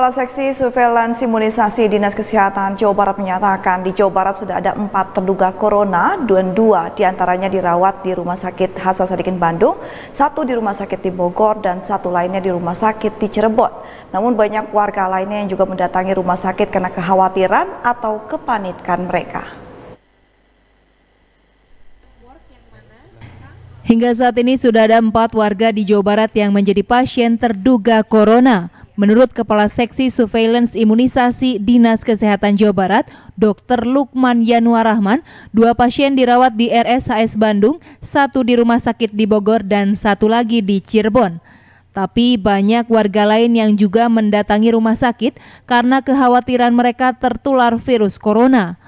Kepala Seksi Surveillance Imunisasi Dinas Kesehatan Jawa Barat menyatakan di Jawa Barat sudah ada empat terduga corona dua dua diantaranya dirawat di Rumah Sakit Hasan Sadikin Bandung, satu di Rumah Sakit di Bogor dan satu lainnya di Rumah Sakit di Cirebon. Namun banyak warga lainnya yang juga mendatangi rumah sakit karena kekhawatiran atau kepanikan mereka. Hingga saat ini sudah ada empat warga di Jawa Barat yang menjadi pasien terduga corona. Menurut Kepala Seksi Surveillance Imunisasi Dinas Kesehatan Jawa Barat, Dr. Lukman Yanuar Rahman, dua pasien dirawat di RSHS Bandung, satu di rumah sakit di Bogor dan satu lagi di Cirebon. Tapi banyak warga lain yang juga mendatangi rumah sakit karena kekhawatiran mereka tertular virus corona.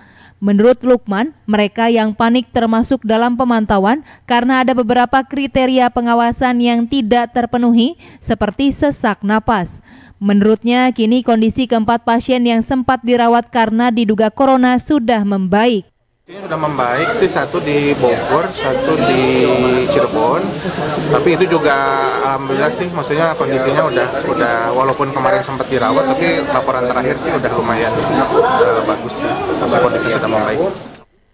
Menurut Lukman, mereka yang panik termasuk dalam pemantauan karena ada beberapa kriteria pengawasan yang tidak terpenuhi seperti sesak napas. Menurutnya, kini kondisi keempat pasien yang sempat dirawat karena diduga corona sudah membaik. Ini sudah membaik sih satu di Bogor, satu di Cirebon. Tapi itu juga alhamdulillah sih, maksudnya kondisinya udah udah walaupun kemarin sempat dirawat, tapi laporan terakhir sih udah lumayan uh, bagus sih, maksudnya kondisi sudah membaik.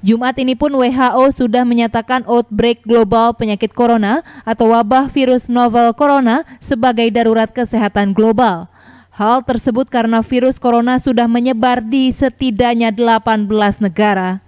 Jumat ini pun WHO sudah menyatakan outbreak global penyakit corona atau wabah virus novel corona sebagai darurat kesehatan global. Hal tersebut karena virus corona sudah menyebar di setidaknya 18 negara.